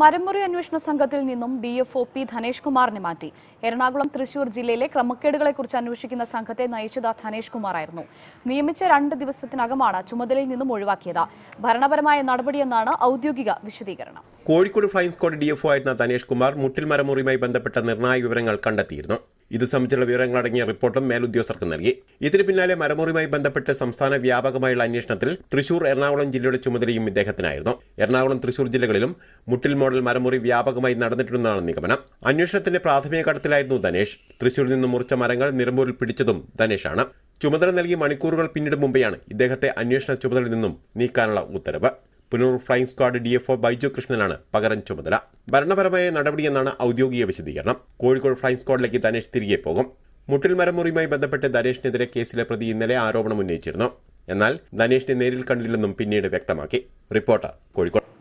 മരമുറി അന്വേഷണ സംഘത്തിൽ നിന്നും D F O P Dhanesh കുമാറിനെ മാറ്റി എറണാകുളം തൃശൂർ ജില്ലയിലെ ക്രമക്കേടുകളെക്കുറിച്ച് അന്വേഷിക്കുന്ന സംഘത്തെ നയിച്ചത് ധനേഷ് കുമാറായിരുന്നു നിയമിച്ച രണ്ട് ദിവസത്തിനകമാണ് ചുമതലയിൽ നിന്നും ഒഴിവാക്കിയത് ഭരണപരമായ നടപടിയെന്നാണ് ഔദ്യോഗിക വിശദീകരണം Kozhikode fly squad D F ആയിരുന്ന ധനേഷ് കുമാർ മുട്ടിൽ മരമുറിയുമായി ബന്ധപ്പെട്ട നിർണായക വിവരങ്ങൾ കണ്ടെത്തിയിരുന്നു ഇത് സംബന്ധിച്ചുള്ള വിവരങ്ങളടങ്ങിയ റിപ്പോർട്ടും മേലുദ്യോഗസ്ഥർക്ക് നൽകി ഇതിന് പിന്നാലെ മരമുറിയുമായി ബന്ധപ്പെട്ട് സംസ്ഥാന വ്യാപകമായുള്ള അന്വേഷണത്തിൽ തൃശൂർ എറണാകുളം ജില്ലയുടെ ചുമതലയും ഇദ്ദേഹത്തിനായിരുന്നു എറണാകുളം തൃശൂർ ജില്ലകളിലും മുട്ടിൽ മോഡൽ മരമുറി വ്യാപകമായി നടന്നിട്ടുണ്ടെന്നാണ് നിഗമനം അന്വേഷണത്തിന്റെ പ്രാഥമിക ഘട്ടത്തിലായിരുന്നു ധനേഷ് തൃശൂരിൽ നിന്നും മുറിച്ച മരങ്ങൾ നിലമ്പൂരിൽ പിടിച്ചതും ധനേഷാണ് ചുമതല നൽകി മണിക്കൂറുകൾ പിന്നീട് മുമ്പെയാണ് ഇദ്ദേഹത്തെ അന്വേഷണ ചുമതലയിൽ നിന്നും നീക്കാനുള്ള ഉത്തരവ് Punoor flying squad D F O Baiju കൃഷ്ണനാണ് പകരം ചുമതല ഭരണപരമായ നടപടിയെന്നാണ് ഔദ്യോഗിക വിശദീകരണം കോഴിക്കോട് ഫ്ലൈയിംഗ് സ്ക്വാഡിലേക്ക് ധനേഷ് തിരികെ പോകും മുട്ടിൽ മരമുറിയുമായി ബന്ധപ്പെട്ട് ധനേഷിനെതിരെ കേസിലെ പ്രതി ഇന്നലെ ആരോപണം ഉന്നയിച്ചിരുന്നു എന്നാൽ ധനേഷിനെ നേരിൽ കണ്ടില്ലെന്നും പിന്നീട് വ്യക്തമാക്കി റിപ്പോർട്ടർ കോഴിക്കോട്